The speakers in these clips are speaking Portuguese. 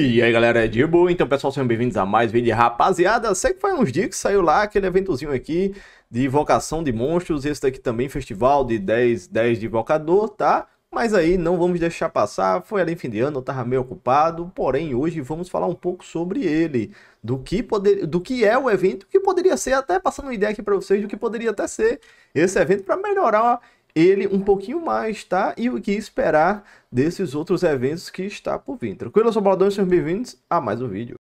E aí galera, é de boa? Então pessoal, sejam bem-vindos a mais vídeo. Rapaziada, sei que foi uns dias que saiu lá aquele eventozinho aqui de invocação de monstros. Esse daqui também, festival de 10, 10 de invocador, tá? Mas aí não vamos deixar passar, foi ali em fim de ano, eu tava meio ocupado. Porém, hoje vamos falar um pouco sobre ele, do que, poder, do que é o evento, que poderia ser, até passando uma ideia aqui para vocês do que poderia até ser esse evento para melhorar ele um pouquinho mais, tá? E o que esperar desses outros eventos que está por vir. Tranquilo? Eu sou o Boladão, sejam bem-vindos a mais um vídeo.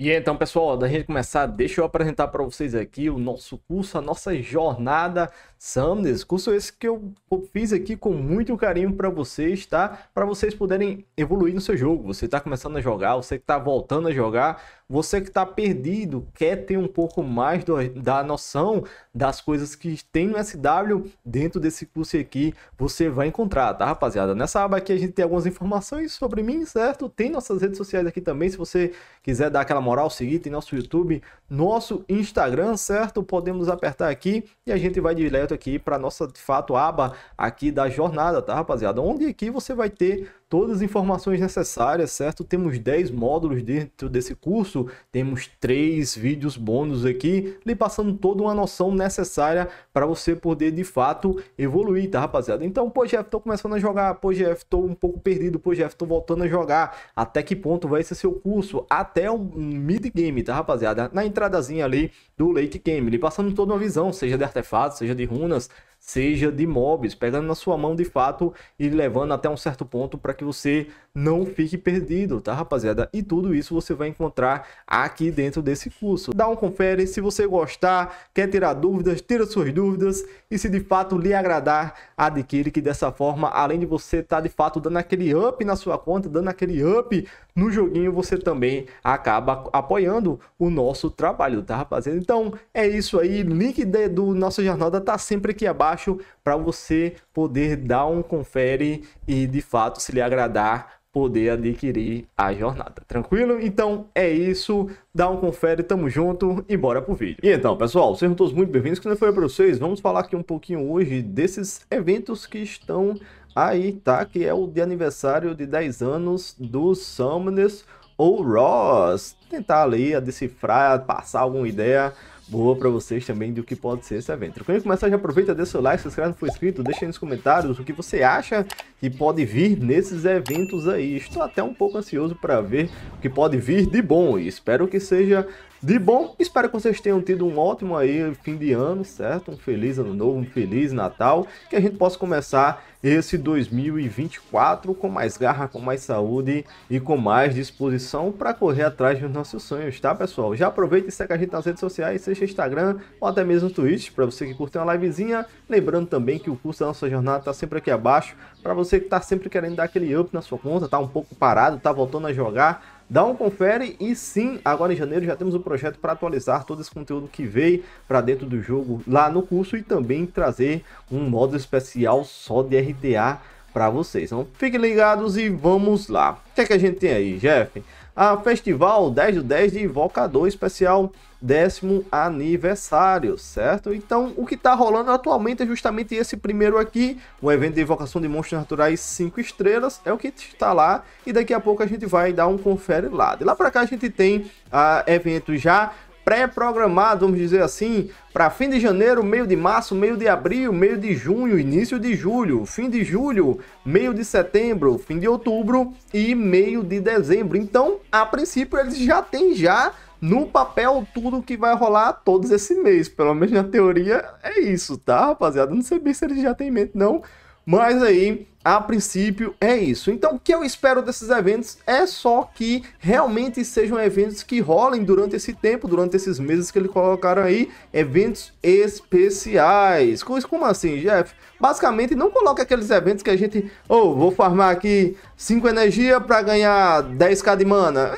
E então, pessoal, da gente começar, deixa eu apresentar para vocês aqui o nosso curso, a nossa jornada Sumners. Curso esse que eu fiz aqui com muito carinho para vocês, tá? Para vocês poderem evoluir no seu jogo. Você está começando a jogar, você que está voltando a jogar, você que está perdido, quer ter um pouco mais do, da noção das coisas que tem no SW dentro desse curso aqui, você vai encontrar, tá, rapaziada? Nessa aba aqui a gente tem algumas informações sobre mim, certo? Tem nossas redes sociais aqui também, se você quiser dar aquela moral, seguir, tem nosso YouTube, nosso Instagram, certo? Podemos apertar aqui e a gente vai direto aqui para nossa, de fato, aba aqui da jornada, tá, rapaziada? Onde aqui é você vai ter todas as informações necessárias, certo? Temos 10 módulos dentro desse curso, temos três vídeos bônus aqui, lhe passando toda uma noção necessária para você poder de fato evoluir, tá rapaziada? Então, pô Jeff, tô começando a jogar, pô Jeff, tô um pouco perdido, pô Jeff, tô voltando a jogar. Até que ponto vai ser seu curso? Até o mid game, tá rapaziada? Na entradazinha ali do late game, lhe passando toda uma visão, seja de artefatos, seja de runas, seja de mobs, pegando na sua mão de fato e levando até um certo ponto para que você não fique perdido, tá rapaziada? E tudo isso você vai encontrar aqui dentro desse curso. Dá um confere, se você gostar, quer tirar dúvidas, tira suas dúvidas e se de fato lhe agradar, adquire que dessa forma, além de você estar tá, de fato dando aquele up na sua conta, dando aquele up no joguinho, você também acaba apoiando o nosso trabalho, tá rapaziada? Então é isso aí, link do nossa jornada tá sempre aqui abaixo abaixo para você poder dar um confere e de fato se lhe agradar poder adquirir a jornada. Tranquilo? Então é isso, dá um confere, tamo junto e bora pro vídeo. E então, pessoal, sejam todos muito bem-vindos, que não foi para vocês, vamos falar aqui um pouquinho hoje desses eventos que estão aí, tá? Que é o de aniversário de 10 anos dos Summoners ou Ross. Tentar ali decifrar, passar alguma ideia boa para vocês também do que pode ser esse evento. Quando começar, já aproveita, deixa seu like, se inscreve se for inscrito, deixa aí nos comentários o que você acha que pode vir nesses eventos aí. Estou até um pouco ansioso para ver o que pode vir de bom e espero que seja de bom. Espero que vocês tenham tido um ótimo aí fim de ano, certo? Um feliz ano novo, um feliz Natal, que a gente possa começar esse 2024 com mais garra, com mais saúde e com mais disposição para correr atrás dos nossos sonhos, tá, pessoal? Já aproveita e segue a gente nas redes sociais, seja Instagram ou até mesmo Twitch, para você que curte uma livezinha. Lembrando também que o curso da nossa jornada está sempre aqui abaixo, para você que está sempre querendo dar aquele up na sua conta, tá um pouco parado, tá voltando a jogar, Dá um confere e sim, agora em janeiro já temos o um projeto para atualizar todo esse conteúdo que veio para dentro do jogo lá no curso e também trazer um modo especial só de RTA para vocês. Então fiquem ligados e vamos lá. O que, é que a gente tem aí, Jeff? a Festival 10 do 10 de Invocador Especial décimo aniversário, certo? Então, o que está rolando atualmente é justamente esse primeiro aqui, o evento de invocação de monstros naturais 5 estrelas, é o que está lá, e daqui a pouco a gente vai dar um confere lá. De lá para cá a gente tem uh, ah, evento já pré-programado, vamos dizer assim, para fim de janeiro, meio de março, meio de abril, meio de junho, início de julho, fim de julho, meio de setembro, fim de outubro e meio de dezembro. Então, a princípio, eles já têm já no papel tudo que vai rolar todos esse mês. Pelo menos na teoria é isso, tá, rapaziada? Não sei bem se eles já têm em mente, não. Mas aí, a princípio, é isso. Então, o que eu espero desses eventos é só que realmente sejam eventos que rolem durante esse tempo, durante esses meses que eles colocaram aí, eventos especiais. Como assim, Jeff? Basicamente, não coloca aqueles eventos que a gente, ou oh, vou farmar aqui 5 energia para ganhar 10k de mana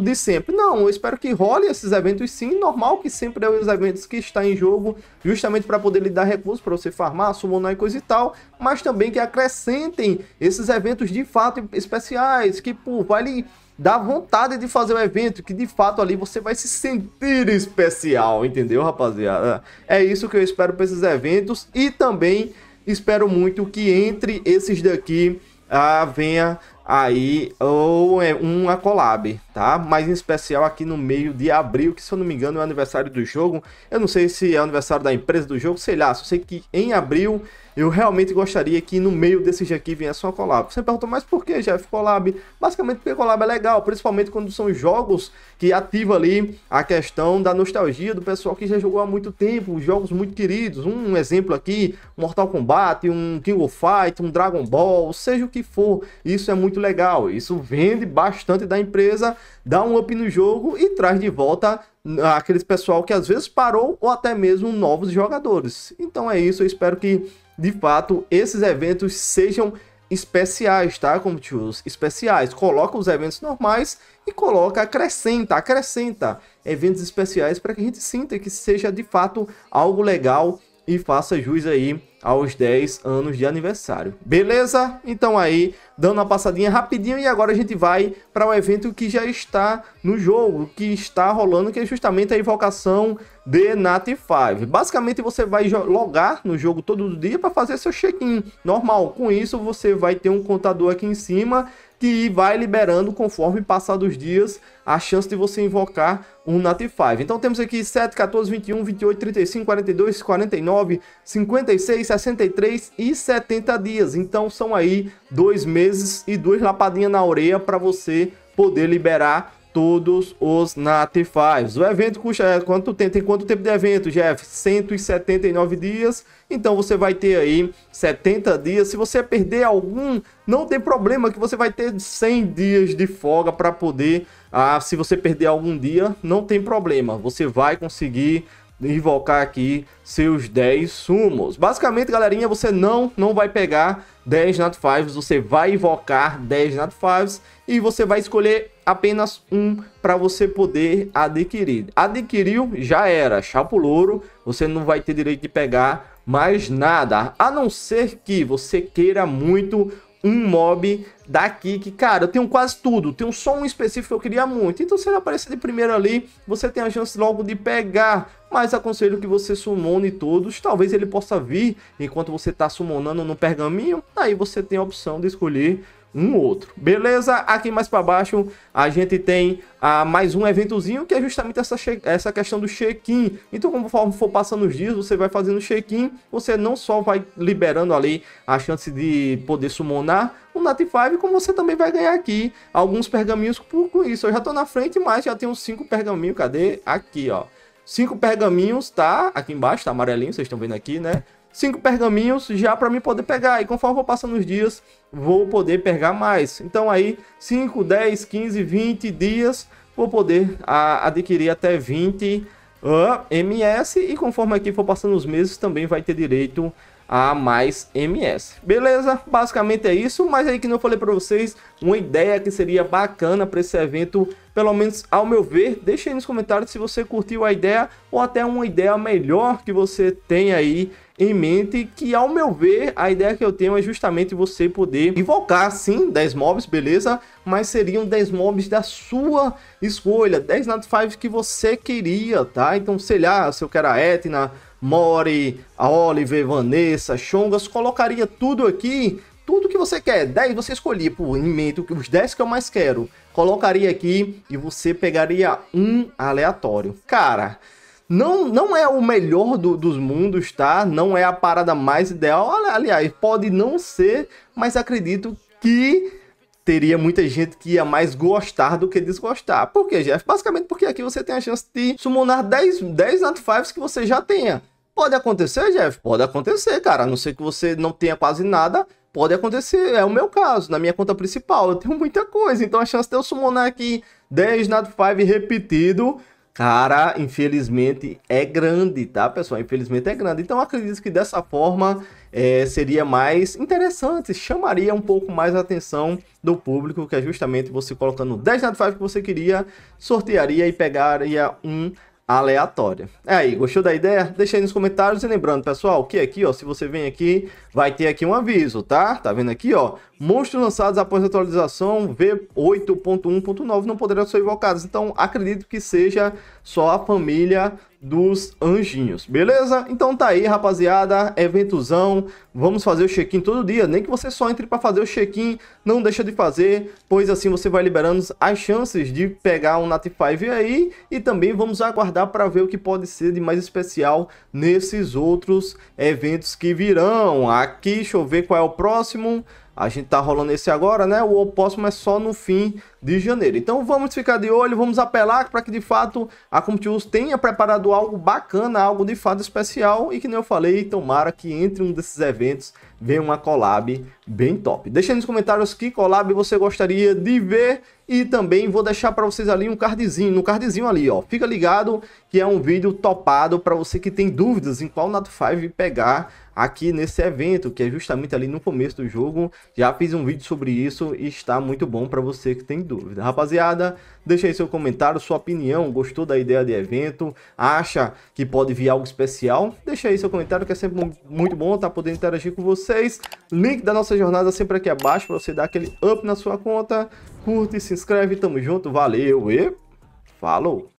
de sempre. Não, eu espero que role esses eventos sim, normal que sempre é os eventos que está em jogo, justamente para poder lhe dar recursos para você farmar, summonar e coisa e tal, mas também que acrescentem esses eventos de fato especiais, que pô, vai lhe dar vontade de fazer o evento, que de fato ali você vai se sentir especial, entendeu, rapaziada? É isso que eu espero para esses eventos e também espero muito que entre esses daqui ah, venha aí ou é uma collab tá? Mas em especial aqui no meio de abril, que se eu não me engano é o aniversário do jogo. Eu não sei se é o aniversário da empresa do jogo, sei lá, só sei que em abril eu realmente gostaria que no meio desse dia aqui viesse uma collab. Você pergunta mas por que Jeff Collab? Basicamente porque collab é legal, principalmente quando são jogos que ativa ali a questão da nostalgia do pessoal que já jogou há muito tempo, jogos muito queridos. Um exemplo aqui, Mortal Kombat, um King of Fight, um Dragon Ball, seja o que for. Isso é muito legal, isso vende bastante da empresa dá um up no jogo e traz de volta ah, aqueles pessoal que às vezes parou ou até mesmo novos jogadores. Então é isso, eu espero que de fato esses eventos sejam especiais, tá, tios, Especiais. Coloca os eventos normais e coloca, acrescenta, acrescenta eventos especiais para que a gente sinta que seja de fato algo legal e faça jus aí aos 10 anos de aniversário. Beleza? Então aí, dando uma passadinha rapidinho e agora a gente vai para o um evento que já está no jogo, que está rolando, que é justamente a invocação de Nat5. Basicamente você vai logar no jogo todo dia para fazer seu check-in normal. Com isso você vai ter um contador aqui em cima que vai liberando conforme passar dos dias a chance de você invocar um 5. Então temos aqui 7, 14, 21, 28, 35, 42, 49, 56, 63 e 70 dias. Então são aí dois meses e duas lapadinhas na orelha para você poder liberar todos os Natifives. O evento custa é, quanto tempo? Tem quanto tempo de evento, Jeff? 179 dias. Então você vai ter aí 70 dias. Se você perder algum, não tem problema que você vai ter 100 dias de folga para poder. Ah, se você perder algum dia, não tem problema. Você vai conseguir invocar aqui seus 10 sumos. Basicamente, galerinha, você não, não vai pegar 10 Nat 5s, você vai invocar 10 Nat 5s e você vai escolher apenas um para você poder adquirir. Adquiriu, já era, chapo louro, você não vai ter direito de pegar mais nada, a não ser que você queira muito um mob daqui que, cara, eu tenho quase tudo, tenho só um específico que eu queria muito. Então, se ele aparecer de primeiro ali, você tem a chance logo de pegar. Mas aconselho que você sumone todos. Talvez ele possa vir enquanto você está sumonando no pergaminho. Aí você tem a opção de escolher um outro. Beleza? Aqui mais para baixo a gente tem a ah, mais um eventozinho que é justamente essa, essa questão do check-in. Então, conforme for passando os dias, você vai fazendo check-in, você não só vai liberando ali a chance de poder summonar o Nat5, como você também vai ganhar aqui alguns pergaminhos com isso. Eu já tô na frente, mas já tenho cinco pergaminhos. Cadê? Aqui, ó. Cinco pergaminhos, tá? Aqui embaixo, tá amarelinho, vocês estão vendo aqui, né? cinco pergaminhos já para mim poder pegar. E conforme vou passando os dias, vou poder pegar mais. Então aí 5, 10, 15, 20 dias vou poder a, adquirir até 20 uh, MS e conforme aqui for passando os meses também vai ter direito a mais MS. Beleza? Basicamente é isso, mas aí que eu falei para vocês, uma ideia que seria bacana para esse evento, pelo menos ao meu ver, deixa aí nos comentários se você curtiu a ideia ou até uma ideia melhor que você tem aí em mente que, ao meu ver, a ideia que eu tenho é justamente você poder invocar, sim, 10 mobs, beleza? Mas seriam 10 mobs da sua escolha, 10 Nat 5 que você queria, tá? Então, sei lá, se eu quero a Etna, Mori, a Oliver, Vanessa, Chongas, colocaria tudo aqui, tudo que você quer, 10 você escolhia, por em mente, os 10 que eu mais quero, colocaria aqui e você pegaria um aleatório. Cara... Não, não é o melhor do, dos mundos, tá? Não é a parada mais ideal. Aliás, pode não ser, mas acredito que teria muita gente que ia mais gostar do que desgostar. Por quê, Jeff? Basicamente porque aqui você tem a chance de summonar 10, 10 Nat 5 que você já tenha. Pode acontecer, Jeff? Pode acontecer, cara. A não ser que você não tenha quase nada, pode acontecer. É o meu caso. Na minha conta principal, eu tenho muita coisa. Então a chance de eu summonar aqui 10 Nat 5 repetido Cara, infelizmente é grande, tá, pessoal? Infelizmente é grande. Então, acredito que dessa forma é, seria mais interessante, chamaria um pouco mais a atenção do público, que é justamente você colocando 10 na 5 que você queria, sortearia e pegaria um aleatório. É aí, gostou da ideia? Deixa aí nos comentários e lembrando, pessoal, que aqui, ó, se você vem aqui, vai ter aqui um aviso, tá? Tá vendo aqui, ó? Monstros lançados após a atualização V8.1.9 não poderão ser invocados. Então, acredito que seja só a família dos anjinhos, beleza? Então tá aí, rapaziada, eventozão, vamos fazer o check-in todo dia, nem que você só entre para fazer o check-in, não deixa de fazer, pois assim você vai liberando as chances de pegar um Nat 5 aí, e também vamos aguardar para ver o que pode ser de mais especial nesses outros eventos que virão. Aqui, deixa eu ver qual é o próximo... A gente tá rolando esse agora, né? O opóssimo é só no fim de janeiro. Então vamos ficar de olho, vamos apelar para que de fato a CompTools tenha preparado algo bacana, algo de fato especial e que nem eu falei, tomara que entre um desses eventos venha uma collab bem top. Deixa nos comentários que collab você gostaria de ver e também vou deixar para vocês ali um cardzinho, no um cardzinho ali, ó. Fica ligado que é um vídeo topado para você que tem dúvidas em qual Nato 5 pegar aqui nesse evento, que é justamente ali no começo do jogo. Já fiz um vídeo sobre isso e está muito bom para você que tem dúvida. Rapaziada, deixa aí seu comentário, sua opinião, gostou da ideia de evento, acha que pode vir algo especial? Deixa aí seu comentário que é sempre muito bom estar tá podendo interagir com vocês. Link da nossa jornada sempre aqui abaixo para você dar aquele up na sua conta. Curte, se inscreve, tamo junto, valeu e falou!